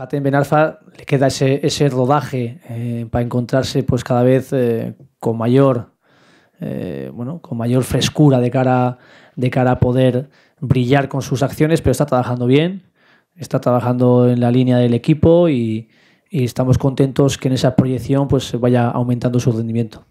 Caten Benalfa le queda ese, ese rodaje eh, para encontrarse pues cada vez eh, con mayor eh, bueno, con mayor frescura de cara, de cara a poder brillar con sus acciones, pero está trabajando bien, está trabajando en la línea del equipo y, estamos contentos que en esa proyección pues vaya aumentando su rendimiento.